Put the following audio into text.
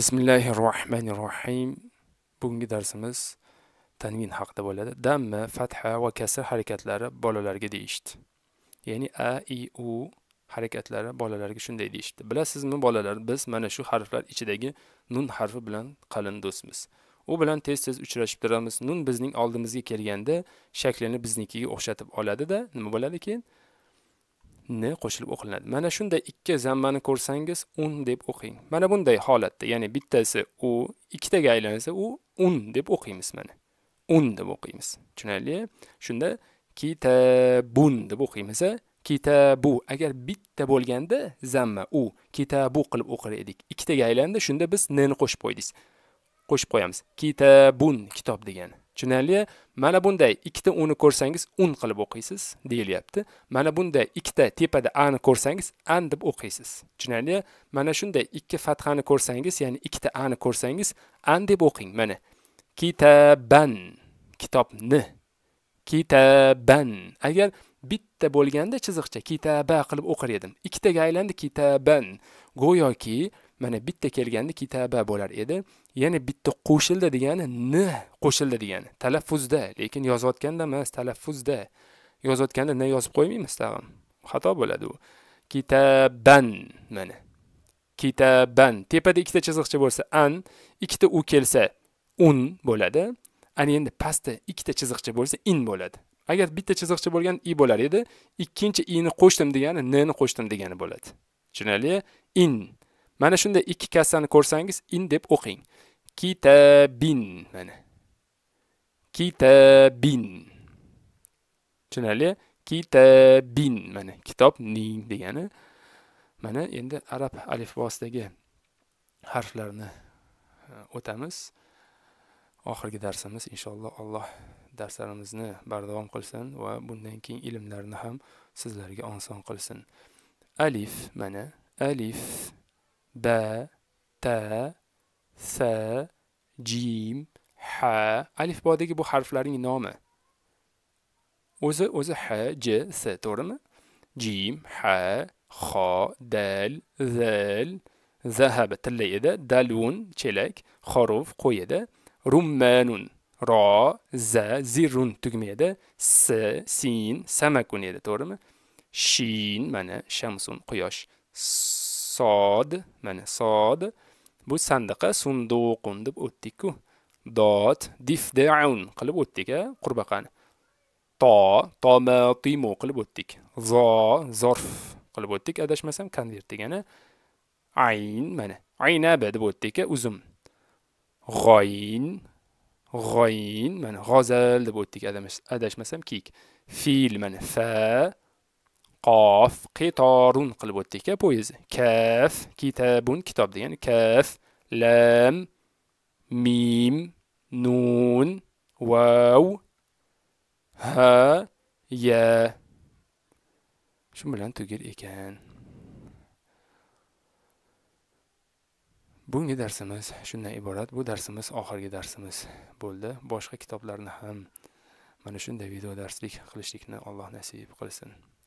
bismillahi rohmanir rohim bugungi darsimiz tanvin haqida bo'ladi damma fatha va kasr harakatlari bolalarga deyishdi ya'ni a i u harakatlari bolalarga shunday deyishdi bilasizmi bolalar biz mana shu harflar ichidagi nun harfi bilan qalin do'stmiz u bilan tez tez uchrashib turamiz nun bizning oldimizga kelganda shaklini biznikiga o'xshatib oladida nima bo'ladi keyin ni qo'shilib o'qilinadi mana shunday ikki zammani ko'rsangiz un deb o'qing mana bunday holatda ya'ni bittasi u ikkitaga aylansa u un deb o'qiymiz mana un deb o'qiymiz tushunarli shunda kitabun deb o'qiymiz kitabu agar bitta bo'lganda zamma u kitabu qilib o'qir edik ikkitaga aylandi shunda biz ni qo'shib qo'ydik qo'shib qo'yamiz kitabun kitob degani tushunarli mana bunday ikkita uni ko'rsangiz un qilib o'qiysiz deyilyapti mana bunday ikkita tepada ani ko'rsangiz an deb o'qiysiz tushunarli mana shunday ikki fathani ko'rsangiz ya'ni ikkita ani ko'rsangiz an deb o'qing mana kitaban kitobni kitaban agar bitta bo'lganda chiziqcha kitaba qilib o'qir edim ikkitaga aylandi kitaban go'yoki mana bitta kelganda kitaba bo'lar edi yana bitta qo'shildi degani n qo'shildi degani talaffuzda lekin yozayotganda emas talaffuzda yozayotganda n yozib qo'ymaymiz tag'in xato bo'ladi u kitaban mana kitaban tepada ikkita chiziqcha bo'lsa an ikkita u kelsa un bo'ladi ana endi pastda ikkita chiziqcha bo'lsa in bo'ladi agar bitta chiziqcha bo'lgan i bo'lar edi ikkinchi ini qo'shdim degani n ni qo'shdim degani bo'ladi tushunarli in mana shunday ikki kassani ko'rsangiz in deb o'qing kitabin mana kitabin tushunarli kitabin mana kitobning degani mana endi arab alifbosidagi harflarni e, o'tamiz oxirgi darsimiz inshaalloh alloh darslarimizni bardavom qilsin va bundan keyin ilmlarni ham sizlarga oson qilsin alif mana alif b, t, s, jim, h alifbodagi bu harflarning nomi o'zi o'zi h j s to'g'rimi jim h xo dal zal zahaba tilla edi dalun chelak xoruf qo'y edi rummanun ro za zirun tugma edi s sin samakun edi to'g'rimi shin mana shamsun quyosh sod mana sod bu sandiqa sunduqun deb o'tdik-ku dot difdaun qilib o'tdik a e, qurbaqani to tomatimu qilib o'tdik zo zorf qilib o'tdik adashmasam konvert degani ayn mana aynaba deb o'tdik a e, uzum g'oyin g'oyin mana g'ozal deb o'tdik adashmasam kiyik fil mana fa qof qitorun qilib o'tdikka poyiz kaf kitabun kitob degan kaf lam mim nun vav ha ya shu bilan tugar ekan bugungi darsimiz shundan iborat bu darsimiz oxirgi darsimiz bo'ldi boshqa kitoblarni ham mana shunday video darslik qilishlikni alloh nasib qilsin